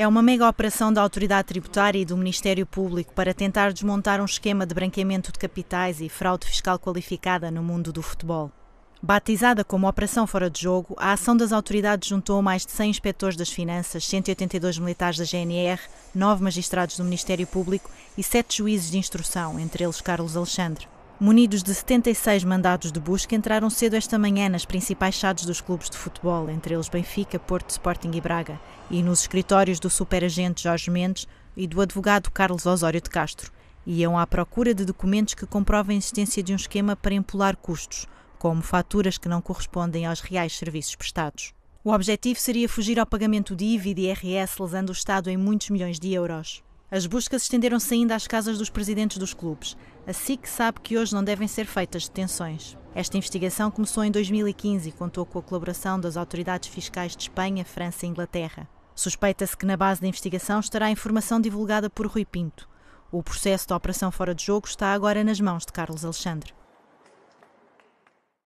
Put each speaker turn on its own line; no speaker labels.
É uma mega operação da Autoridade Tributária e do Ministério Público para tentar desmontar um esquema de branqueamento de capitais e fraude fiscal qualificada no mundo do futebol. Batizada como Operação Fora de Jogo, a ação das autoridades juntou mais de 100 inspectores das finanças, 182 militares da GNR, 9 magistrados do Ministério Público e 7 juízes de instrução, entre eles Carlos Alexandre. Munidos de 76 mandados de busca, entraram cedo esta manhã nas principais chaves dos clubes de futebol, entre eles Benfica, Porto, Sporting e Braga, e nos escritórios do superagente Jorge Mendes e do advogado Carlos Osório de Castro. Iam à procura de documentos que comprovem a existência de um esquema para empolar custos, como faturas que não correspondem aos reais serviços prestados. O objetivo seria fugir ao pagamento de IVA e de IRS, lesando o Estado em muitos milhões de euros. As buscas estenderam-se ainda às casas dos presidentes dos clubes. A SIC sabe que hoje não devem ser feitas detenções. Esta investigação começou em 2015 e contou com a colaboração das autoridades fiscais de Espanha, França e Inglaterra. Suspeita-se que na base da investigação estará a informação divulgada por Rui Pinto. O processo da Operação Fora de Jogo está agora nas mãos de Carlos Alexandre.